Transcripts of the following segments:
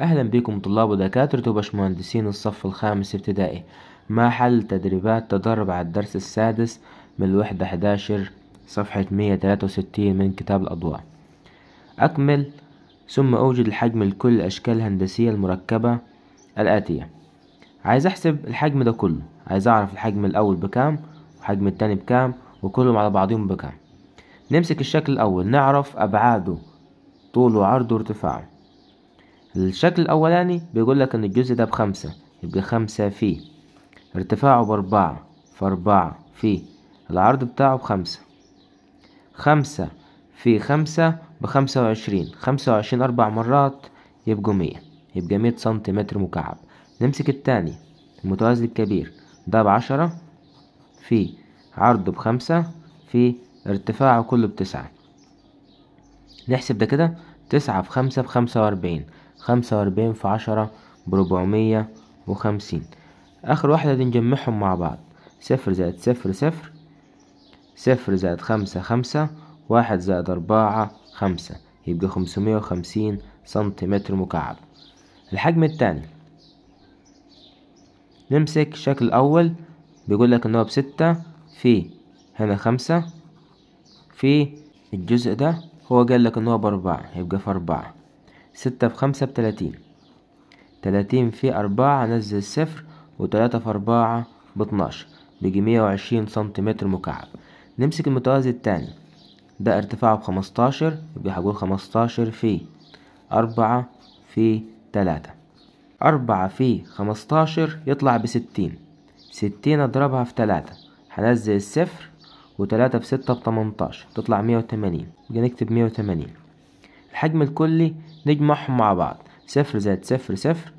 أهلا بكم طلاب ودكاترة وباشمهندسين الصف الخامس ابتدائي ما حل تدريبات تدرب على الدرس السادس من الوحدة 11 صفحة 163 من كتاب الأضواء أكمل ثم أوجد الحجم لكل الأشكال الهندسية المركبة الآتية عايز أحسب الحجم ده كله عايز أعرف الحجم الأول بكام وحجم التاني بكام وكلهم على بعضهم بكام نمسك الشكل الأول نعرف أبعاده طوله وعرضه وارتفاعه الشكل الأولاني بيقول لك إن الجزء ده بخمسة يبقى خمسة في ارتفاعه بأربعة فأربعة في العرض بتاعه بخمسة خمسة في خمسة بخمسة وعشرين خمسة وعشرين أربع مرات يبقوا مية يبقى مية سنتيمتر مكعب نمسك التاني المتوازي الكبير ده بعشرة في عرضه بخمسة في ارتفاعه كله بتسعة نحسب ده كده تسعة في خمسة بخمسة وأربعين خمسة وأربعين في عشرة بربعمية وخمسين آخر واحدة دي نجمعهم مع بعض صفر زائد صفر صفر صفر زائد خمسة خمسة واحد زائد أربعة خمسة يبقى خمسمية وخمسين سنتيمتر مكعب الحجم التاني نمسك الشكل الأول بيقول لك إن هو بستة في هنا خمسة في الجزء ده هو قال لك إن هو بأربعة يبقى في أربعة ستة في خمسة بتلاتين تلاتين في أربعة نزل صفر وتلاتة في أربعة باتناشر بيجي مية وعشرين سنتيمتر مكعب نمسك المتوازي التاني ده ارتفاعه بخمستاشر يبقى هقول خمستاشر في أربعة في تلاتة أربعة في خمستاشر يطلع بستين ستين أضربها في تلاتة هنزل الصفر وتلاتة في ستة بتمنتاشر تطلع مية وتمانين نكتب مية وتمانين الحجم الكلي نجمعهم مع بعض صفر زائد صفر صفر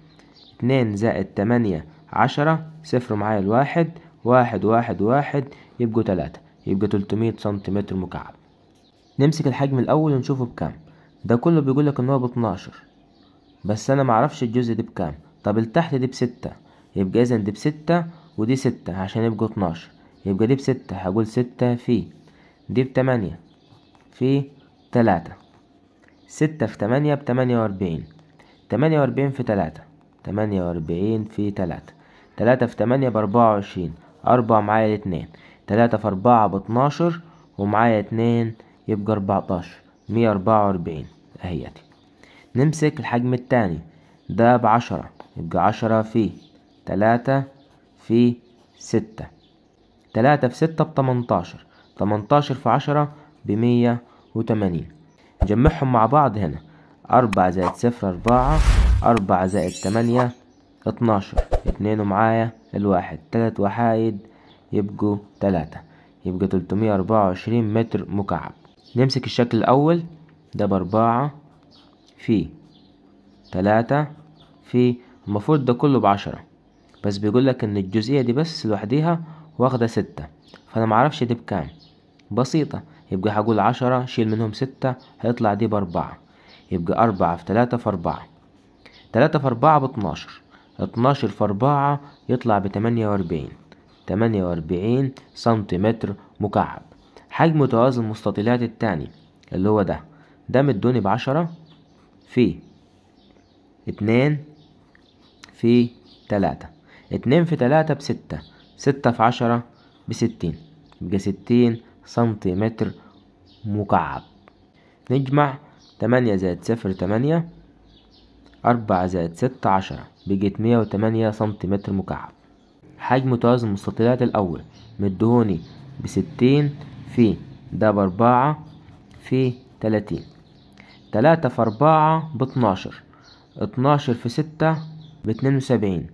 اتنين زائد تمانية عشرة صفر معايا الواحد واحد واحد واحد يبقوا تلاتة يبقى تلتمية سنتيمتر مكعب نمسك الحجم الأول ونشوفه بكام ده كله بيقولك إن هو باتناشر بس أنا معرفش الجزء ده بكام طب التحت دي بستة يبقى إذا دي بستة ودي ستة عشان يبقوا اتناشر يبقى دي بستة هقول ستة في دي بتمانية في تلاتة ستة في تمانية بتمانية وأربعين تمانية وأربعين في تلاتة تمانية وأربعين في تلاتة تلاتة في تمانية بأربعة وعشرين أربعة معايا الاتنين تلاتة في أربعة باتناشر ومعايا اتنين يبقى أربعتاشر مية أربعة وأربعين أهيتي نمسك الحجم التاني ده بعشرة يبقى عشرة في تلاتة في ستة تلاتة في ستة بتمنتاشر تمنتاشر في عشرة بمية وتمانين نجمعهم مع بعض هنا أربعة زائد صفر أربعة أربعة زائد تمانية اتناشر اتنين ومعايا الواحد تلات وحايد يبقوا تلاتة يبقى تلتمية أربعة وعشرين متر مكعب نمسك الشكل الأول ده بأربعة في تلاتة في المفروض ده كله بعشرة بس بيقولك إن الجزئية دي بس لوحديها واخدة ستة فأنا معرفش دي بكام بسيطة يبقى هقول عشرة شيل منهم ستة هيطلع دي بأربعة يبقى أربعة في تلاتة في أربعة تلاتة في أربعة باتناشر اتناشر في أربعة يطلع بتمانية وأربعين تمانية وأربعين سنتيمتر مكعب حجم توازن المستطيلات التاني اللي هو ده ده مدوني بعشرة في اتنين في تلاتة اتنين في تلاتة بستة ستة في عشرة بستين يبقى ستين سنتيمتر مكعب نجمع تمانية زائد صفر تمانية أربعة زائد ستة عشرة بقت مية وتمانية سنتيمتر مكعب حجم توازن المستطيلات الأول مدهوني بستين في ده بأربعة في تلاتين تلاتة في أربعة باتناشر اتناشر في ستة باتنين وسبعين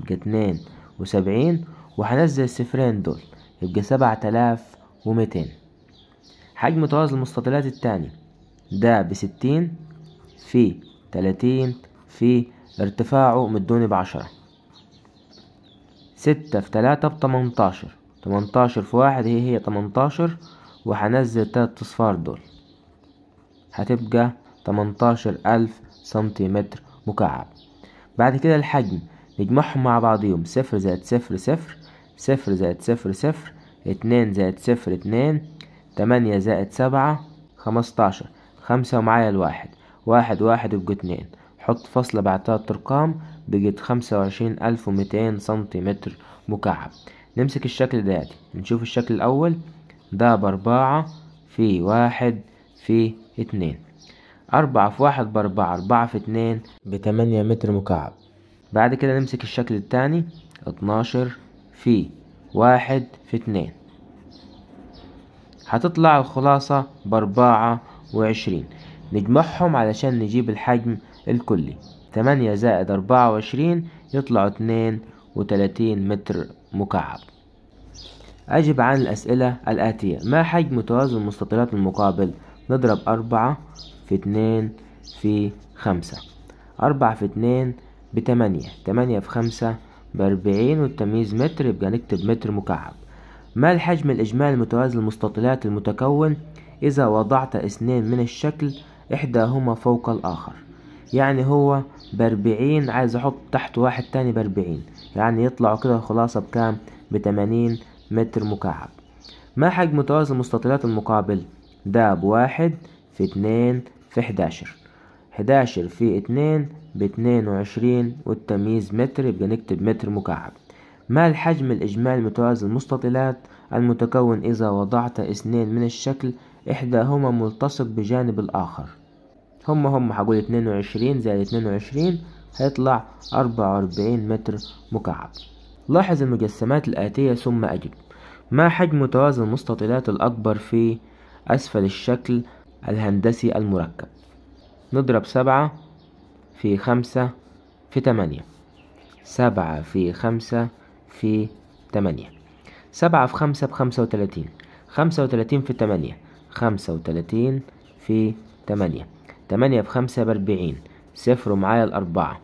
يبقى اتنين وسبعين وهنزل الصفرين دول يبقى سبعة آلاف وميتين حجم طراز المستطيلات التاني ده بستين في تلاتين في ارتفاعه مدوني بعشرة ستة في تلاتة بتمنتاشر تمنتاشر في واحد هي هي تمنتاشر وهنزل تلات اصفار دول هتبقى تمنتاشر ألف سنتيمتر مكعب بعد كده الحجم نجمعهم مع بعضيهم صفر زائد صفر صفر صفر زائد صفر صفر اتنين زائد صفر اتنين تمانية زائد سبعة خمستاشر خمسة ومعايا الواحد واحد واحد يبقى اتنين حط فصلة بعد تلات أرقام بقت خمسة وعشرين ألف ومتين سنتيمتر مكعب نمسك الشكل ده نشوف الشكل الأول ده بأربعة في واحد في اتنين أربعة في واحد بأربعة أربعة في اتنين بتمانية متر مكعب بعد كده نمسك الشكل التاني اتناشر في واحد في اتنين هتطلع الخلاصة بأربعة وعشرين نجمعهم علشان نجيب الحجم الكلي تمانية زائد أربعة وعشرين يطلع اتنين وتلاتين متر مكعب أجب عن الأسئلة الآتية ما حجم توازن المستطيلات المقابل نضرب أربعة في اتنين في خمسة أربعة في اتنين بتمانية تمانية في خمسة بأربعين والتمييز متر يبقى نكتب متر مكعب ما الحجم الإجمالي المتوازي للمستطيلات المتكون إذا وضعت اثنين من الشكل إحداهما فوق الآخر يعني هو بأربعين عايز أحط تحت واحد تاني بأربعين يعني يطلع كده الخلاصة بكام بتمانين متر مكعب ما حجم متوازي المستطيلات المقابل ده بواحد في اتنين في حداشر 11 في 2 باتنين وعشرين والتمييز متر يبقى نكتب متر مكعب ما الحجم الإجمالي متوازي المستطيلات المتكون إذا وضعت اثنين من الشكل إحداهما ملتصق بجانب الآخر هما هما هقول اتنين وعشرين زائد اتنين وعشرين هيطلع أربعة وأربعين متر مكعب لاحظ المجسمات الآتية ثم أجب ما حجم متوازي المستطيلات الأكبر في أسفل الشكل الهندسي المركب نضرب سبعة في خمسة في تمانية سبعة في خمسة في تمانية سبعة في خمسة بخمسة وتلاتين خمسة وتلاتين في تمانية خمسة وتلاتين في تمانية تمانية في خمسة بأربعين صفر ومعايا الأربعة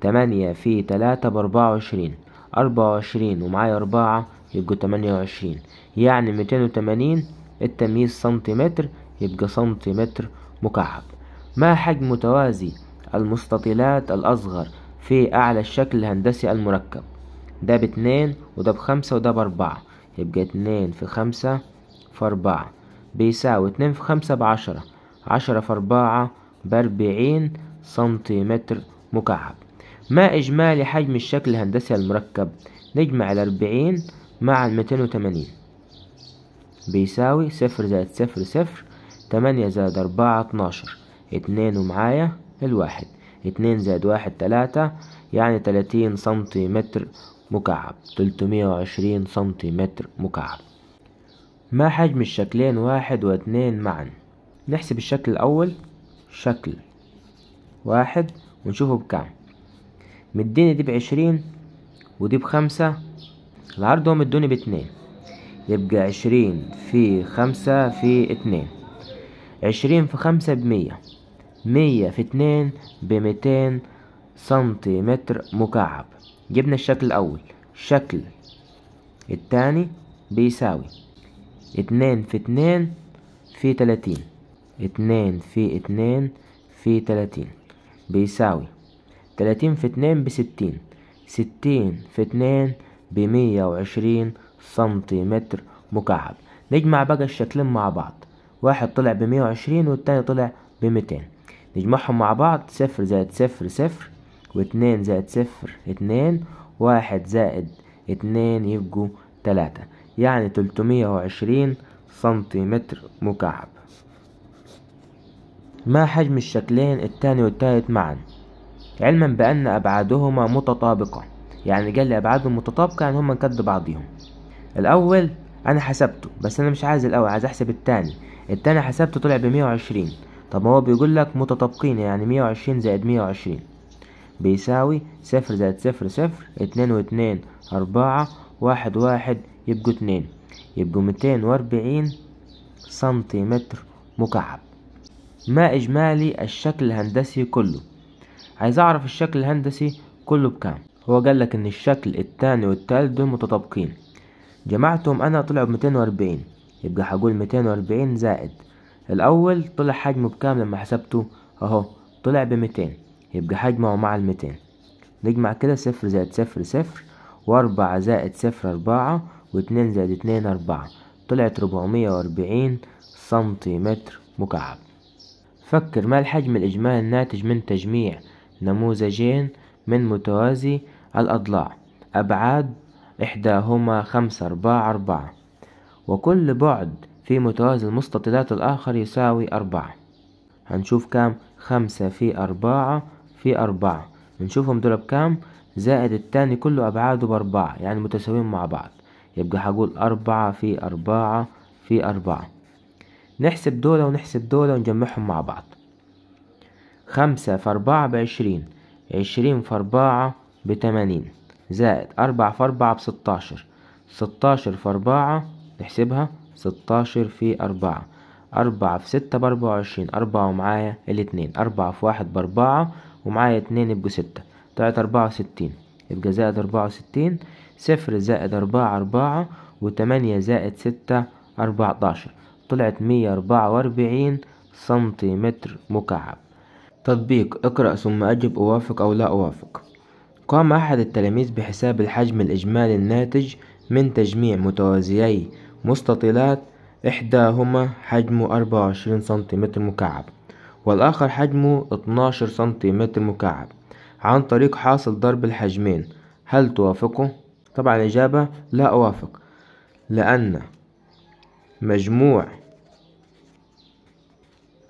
تمانية في تلاتة بأربعة وعشرين أربعة وعشرين ومعايا أربعة يبقوا تمانية وعشرين يعني ميتين وتمانين التمييز سنتيمتر يبقى سنتيمتر مكعب ما حجم متوازي المستطيلات الأصغر في أعلى الشكل الهندسي المركب ده باتنين وده بخمسة وده بأربعة يبقى اتنين في خمسة في أربعة بيساوي اتنين في خمسة بعشرة عشرة في أربعة بأربعين سنتيمتر مكعب ما إجمالي حجم الشكل الهندسي المركب نجمع الأربعين مع الميتين وتمانين بيساوي صفر زائد صفر صفر تمانية زائد أربعة اتناشر اتنين ومعايا الواحد اتنين زائد واحد تلاتة يعني تلاتين سنتيمتر مكعب تلتمية وعشرين سنتيمتر مكعب ما حجم الشكلين واحد واتنين معا نحسب الشكل الأول شكل واحد ونشوفه بكام مديني دي بعشرين ودي بخمسة العرض هو مدوني باتنين يبقى عشرين في خمسة في اتنين عشرين في خمسة بمية مية في اتنين بميتين سنتيمتر مكعب جبنا الشكل الأول الشكل التاني بيساوي اتنين في اتنين في تلاتين اتنين في اتنين في تلاتين بيساوي تلاتين في اتنين بستين ستين في اتنين بمية وعشرين سنتيمتر مكعب نجمع بقى الشكلين مع بعض واحد طلع بمية وعشرين والتاني طلع بميتين نجمعهم مع بعض صفر زائد صفر صفر واتنين زائد صفر اتنين واحد زائد اتنين يبقوا تلاتة يعني تلتمية وعشرين سنتيمتر مكعب ما حجم الشكلين التاني والتالت معا علما بأن أبعادهما متطابقة يعني قال لي أبعادهم متطابقة يعني هما كد بعضيهم الأول انا حسبته بس انا مش عايز الاول عايز احسب التاني التاني حسبته طلع بمية وعشرين طب هو بيقول لك متطابقين يعني مية وعشرين زائد مية وعشرين بيساوي صفر زائد صفر صفر اتنين واتنين اربعة واحد واحد يبقوا اتنين يبقوا ميتين واربعين سنتيمتر مكعب ما اجمالي الشكل الهندسي كله عايز اعرف الشكل الهندسي كله بكام هو لك ان الشكل التاني والتالت دول متطابقين جمعتهم انا طلعوا بميتين واربعين يبقى هقول ميتين واربعين زائد الاول طلع حجمه بكام لما حسبته اهو طلع بميتين يبقى حجمه مع الميتين نجمع كده صفر زائد صفر صفر واربعة زائد صفر اربعة واتنين زائد اتنين اربعة طلعت ربعمية واربعين سنتيمتر مكعب فكر ما الحجم الإجمالي الناتج من تجميع نموذجين من متوازي الأضلاع أبعاد إحداهما خمسة أرباع أربعة وكل بعد في متوازي المستطيلات الآخر يساوي أربعة هنشوف كام خمسة في أربعة في أربعة نشوفهم دول بكام زائد التاني كله أبعاده بأربعة يعني متساويين مع بعض يبقى هقول أربعة في أربعة في أربعة نحسب دول ونحسب دول ونجمعهم مع بعض خمسة في أربعة بعشرين عشرين في أربعة بتمانين زائد أربعة في أربعة بستاشر ستاشر في أربعة نحسبها ستاشر في أربعة أربعة في ستة بأربعة وعشرين أربعة ومعايا الاتنين أربعة في واحد بأربعة ومعايا اتنين يبقوا ستة طلعت أربعة وستين يبقى زائد أربعة وستين صفر زائد أربعة أربعة وتمانية زائد ستة أربعتاشر طلعت مية أربعة وأربعين سنتيمتر مكعب تطبيق اقرأ ثم أجب أوافق أو لا أوافق قام أحد التلاميذ بحساب الحجم الإجمالي الناتج من تجميع متوازيي مستطيلات إحداهما حجمه أربعة وعشرين سنتيمتر مكعب والآخر حجمه اتناشر سنتيمتر مكعب عن طريق حاصل ضرب الحجمين هل توافقه؟ طبعا الإجابة لا أوافق لأن مجموع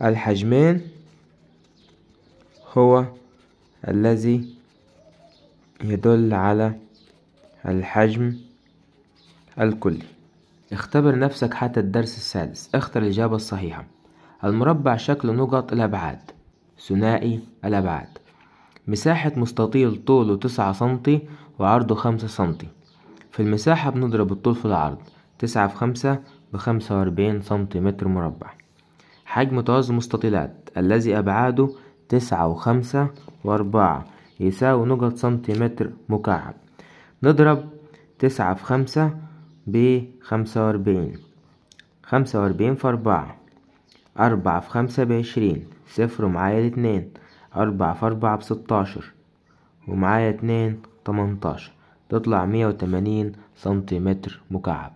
الحجمين هو الذي يدل على الحجم الكلي اختبر نفسك حتى الدرس السادس اختر الإجابة الصحيحة المربع شكله نقط الأبعاد ثنائي الأبعاد مساحة مستطيل طوله تسعة سنتي وعرضه خمسة سنتي في المساحة بنضرب الطول في العرض تسعة في خمسة بخمسة وأربعين سنتيمتر مربع حجم توازن المستطيلات الذي أبعاده تسعة وخمسة وأربعة يساوي نقط سنتيمتر مكعب نضرب تسعة في خمسة بخمسة وأربعين خمسة وأربعين في أربعة أربعة في خمسة بعشرين صفر ومعايا الاتنين أربعة في أربعة بستاشر ومعايا اتنين تمنتاشر تطلع مية وتمانين سنتيمتر مكعب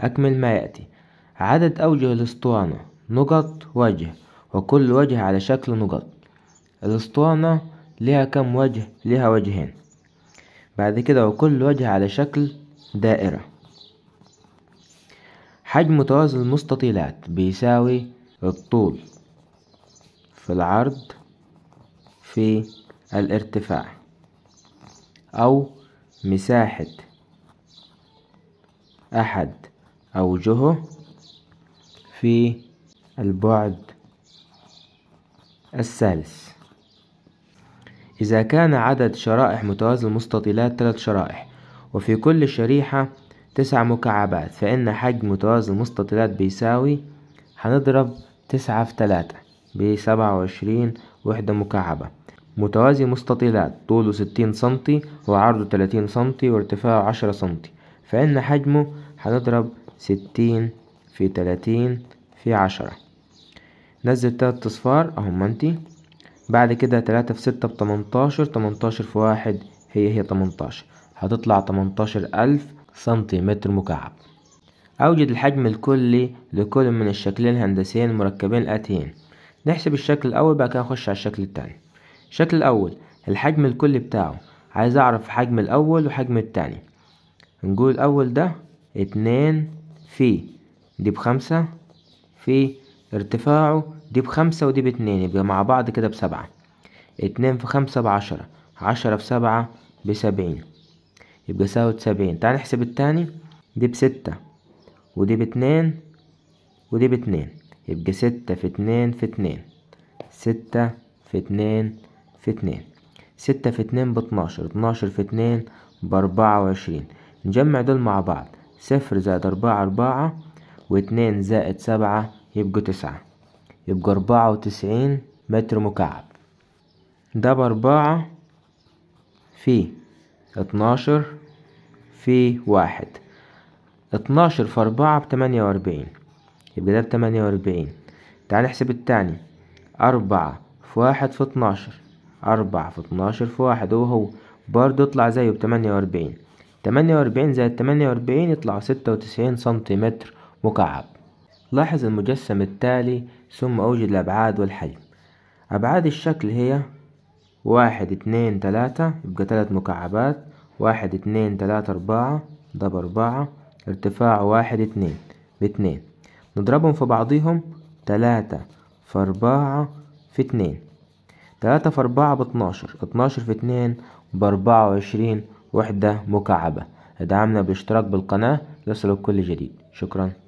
أكمل ما يأتي عدد أوجه الأسطوانة نقط وجه وكل وجه على شكل نقط الأسطوانة ليها كم وجه ليها وجهين بعد كده وكل وجه على شكل دائرة حجم توازن المستطيلات بيساوي الطول في العرض في الارتفاع أو مساحة أحد أوجهه في البعد الثالث إذا كان عدد شرائح متوازي المستطيلات ثلاث شرائح وفي كل شريحة تسع مكعبات فإن حجم متوازي المستطيلات بيساوي هنضرب تسعة في تلاتة بسبعة وعشرين وحدة مكعبة متوازي مستطيلات طوله ستين سنتي وعرضه تلاتين سنتي وارتفاعه عشرة سنتي فإن حجمه هنضرب ستين في تلاتين في عشرة نزل تلات أصفار أهما انتي بعد كده تلاتة في ستة بتمنتاشر تمنتاشر في واحد هي هي تمنتاشر هتطلع تمنتاشر ألف سنتيمتر مكعب أوجد الحجم الكلي لكل من الشكلين الهندسيين المركبين الآتيين نحسب الشكل الأول بعد كده نخش على الشكل التاني الشكل الأول الحجم الكلي بتاعه عايز أعرف حجم الأول وحجم التاني نقول الأول ده اتنين في دي بخمسة في ارتفاعه دي بخمسة ودي باتنين يبقى مع بعض كده بسبعة اتنين في خمسة بعشرة عشرة في سبعة بسبعين يبقى ساوي سبعين تعال نحسب التاني دي بستة ودي باتنين ودي باتنين يبقى ستة في اتنين في اتنين ستة في اتنين في اتنين ستة في اتنين باتناشر اتناشر في اتنين باربعة وعشرين نجمع دول مع بعض صفر زائد أربعة أربعة واتنين زائد سبعة يبقوا تسعة يبقى أربعة وتسعين متر مكعب ده بأربعة في اتناشر في واحد اتناشر في أربعة بتمانية وأربعين يبقى ده بتمانية وأربعين تعال نحسب التاني أربعة في واحد في اتناشر أربعة في اتناشر في واحد هو هو برضه يطلع زيه بتمانية وأربعين تمانية وأربعين زائد تمانية وأربعين يطلع ستة وتسعين سنتيمتر مكعب لاحظ المجسم التالي ثم أوجد الأبعاد والحجم أبعاد الشكل هي واحد اتنين تلاتة يبقى تلات مكعبات واحد اتنين تلاتة أربعة ده بأربعة ارتفاع واحد اتنين باتنين نضربهم في بعضيهم تلاتة في أربعة في اتنين تلاتة في أربعة باتناشر اتناشر في اتنين بأربعة وعشرين وحدة مكعبة ادعمنا بالاشتراك بالقناة ليصلك كل جديد شكرا